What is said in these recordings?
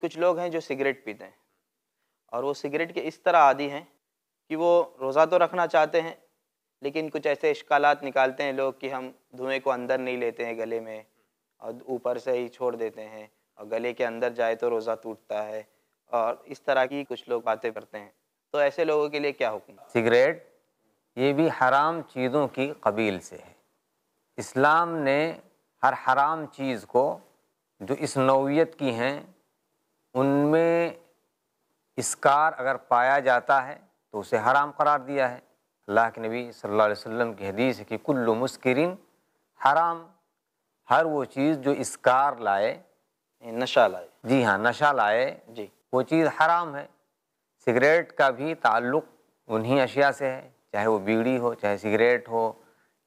कुछ लोग हैं जो सिगरेट पीते हैं और वो सिगरेट के इस तरह आदि हैं कि वो रोज़ा तो रखना चाहते हैं लेकिन कुछ ऐसे इश्काल निकालते हैं लोग कि हम धुएँ को अंदर नहीं लेते हैं गले में और ऊपर से ही छोड़ देते हैं और गले के अंदर जाए तो रोज़ा टूटता है और इस तरह की कुछ लोग बातें करते हैं तो ऐसे लोगों के लिए क्या हुक्म सिगरेट ये भी हराम चीज़ों की कबील से है इस्लाम ने हर हराम चीज़ को जो इस नौीयत की हैं उनमें इसकार अगर पाया जाता है तो उसे हराम करार दिया है अल्लाह के नबी सल्लल्लाहु अलैहि वसल्लम की हदीस है कि कुल्लु मुस्करिन हराम हर वो चीज़ जो इसकार लाए नशा लाए जी हाँ नशा लाए जी वो चीज़ हराम है सिगरेट का भी ताल्लुक उन्हीं अशिया से है चाहे वो बीड़ी हो चाहे सिगरेट हो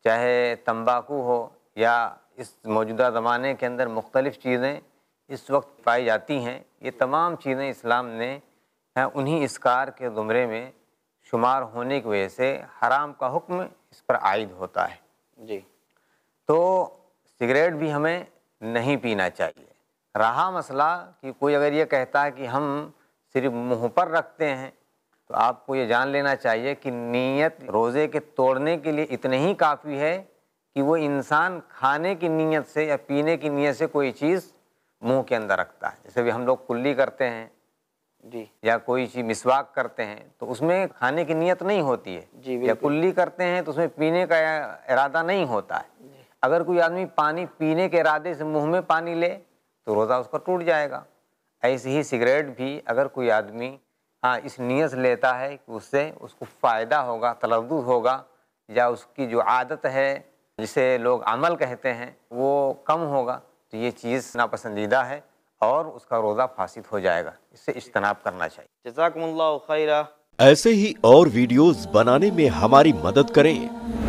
चाहे तंबाकू हो या इस मौजूदा ज़माने के अंदर मुख्तलिफ़ चीज़ें इस वक्त पाई जाती हैं ये तमाम चीज़ें इस्लाम ने उन्हीं इसकार के ज़ुमरे में शुमार होने की वजह से हराम का हुक्म इस पर आयद होता है जी तो सिगरेट भी हमें नहीं पीना चाहिए रहा मसला कि कोई अगर ये कहता है कि हम सिर्फ मुंह पर रखते हैं तो आपको ये जान लेना चाहिए कि नीयत रोज़े के तोड़ने के लिए इतने ही काफ़ी है कि वो इंसान खाने की नीयत से या पीने की नीयत से कोई चीज़ मुंह के अंदर रखता है जैसे भी हम लोग कुल्ली करते हैं जी या कोई चीज़ मिसवाक करते हैं तो उसमें खाने की नीयत नहीं होती है जी या कुल्ली करते हैं तो उसमें पीने का इरादा नहीं होता है अगर कोई आदमी पानी पीने के इरादे से मुंह में पानी ले तो रोज़ा उसका टूट जाएगा ऐसे ही सिगरेट भी अगर कोई आदमी हाँ इस नीयत लेता है कि उससे उसको फ़ायदा होगा तलद होगा या उसकी जो आदत है जिसे लोग अमल कहते हैं वो कम होगा तो ये चीज़ नापसंदीदा है और उसका रोज़ा फासिद हो जाएगा इससे इज्तनाब करना चाहिए जजाकम्ला खैरा ऐसे ही और वीडियोस बनाने में हमारी मदद करें